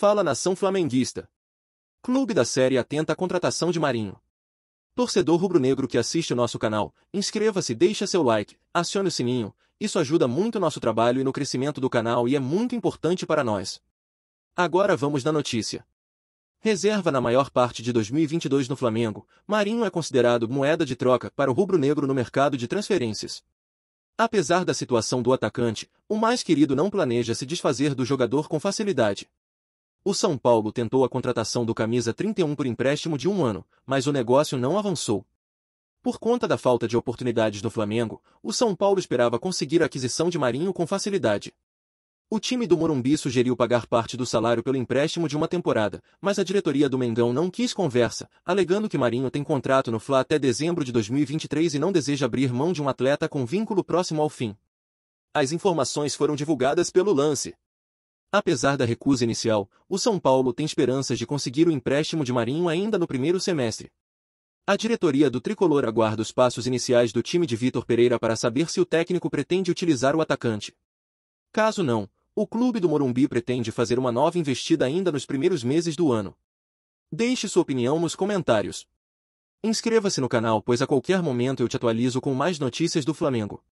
Fala nação flamenguista. Clube da Série atenta à contratação de Marinho. Torcedor rubro-negro que assiste o nosso canal, inscreva-se, deixa seu like, acione o sininho, isso ajuda muito nosso trabalho e no crescimento do canal e é muito importante para nós. Agora vamos na notícia. Reserva na maior parte de 2022 no Flamengo, Marinho é considerado moeda de troca para o rubro-negro no mercado de transferências. Apesar da situação do atacante, o mais querido não planeja se desfazer do jogador com facilidade. O São Paulo tentou a contratação do camisa 31 por empréstimo de um ano, mas o negócio não avançou. Por conta da falta de oportunidades no Flamengo, o São Paulo esperava conseguir a aquisição de Marinho com facilidade. O time do Morumbi sugeriu pagar parte do salário pelo empréstimo de uma temporada, mas a diretoria do Mengão não quis conversa, alegando que Marinho tem contrato no Fla até dezembro de 2023 e não deseja abrir mão de um atleta com vínculo próximo ao fim. As informações foram divulgadas pelo lance. Apesar da recusa inicial, o São Paulo tem esperanças de conseguir o empréstimo de Marinho ainda no primeiro semestre. A diretoria do tricolor aguarda os passos iniciais do time de Vitor Pereira para saber se o técnico pretende utilizar o atacante. Caso não, o clube do Morumbi pretende fazer uma nova investida ainda nos primeiros meses do ano. Deixe sua opinião nos comentários. Inscreva-se no canal, pois a qualquer momento eu te atualizo com mais notícias do Flamengo.